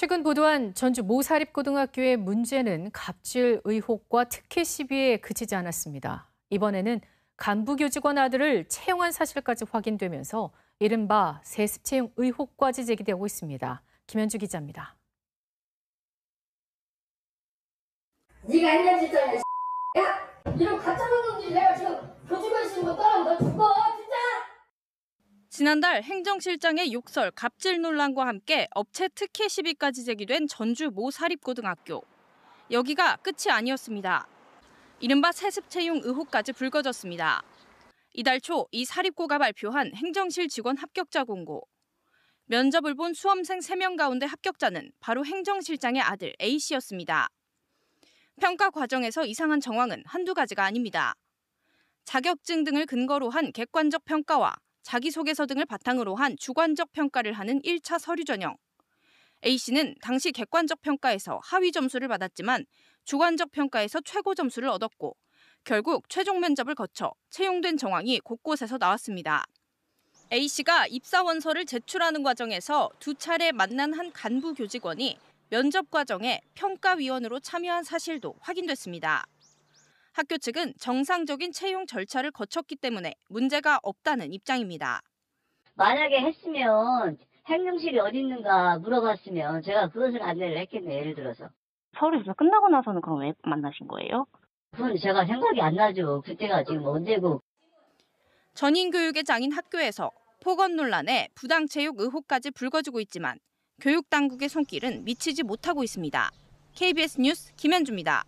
최근 보도한 전주 모사립고등학교의 문제는 갑질 의혹과 특혜 시비에 그치지 않았습니다. 이번에는 간부 교직원 아들을 채용한 사실까지 확인되면서 이른바 세습 채용 의혹까지 제기되고 있습니다. 김현주 기자입니다. 네가 알려줬잖아. 야, 이런 가짜 지난달 행정실장의 욕설, 갑질 논란과 함께 업체 특혜 시비까지 제기된 전주 모 사립고등학교. 여기가 끝이 아니었습니다. 이른바 세습채용 의혹까지 불거졌습니다. 이달 초 이 사립고가 발표한 행정실 직원 합격자 공고. 면접을 본 수험생 3명 가운데 합격자는 바로 행정실장의 아들 A씨였습니다. 평가 과정에서 이상한 정황은 한두 가지가 아닙니다. 자격증 등을 근거로 한 객관적 평가와 자기소개서 등을 바탕으로 한 주관적 평가를 하는 1차 서류 전형. A씨는 당시 객관적 평가에서 하위 점수를 받았지만 주관적 평가에서 최고 점수를 얻었고 결국 최종 면접을 거쳐 채용된 정황이 곳곳에서 나왔습니다. A씨가 입사원서를 제출하는 과정에서 두 차례 만난 한 간부 교직원이 면접 과정에 평가위원으로 참여한 사실도 확인됐습니다. 학교 측은 정상적인 채용 절차를 거쳤기 때문에 문제가 없다는 입장입니다. 만약에 했으면 행정실이 어디 있는가 물어봤으면 제가 그것을 안내를 했겠네 예를 들어서. 서울에서 끝나고 나서는 그럼 왜 만나신 거예요? 그건 제가 생각이 안 나죠. 그때가 지금 언제고. 전인교육의 장인 학교에서 폭언 논란에 부당체육 의혹까지 불거지고 있지만 교육당국의 손길은 미치지 못하고 있습니다. KBS 뉴스 김현주입니다.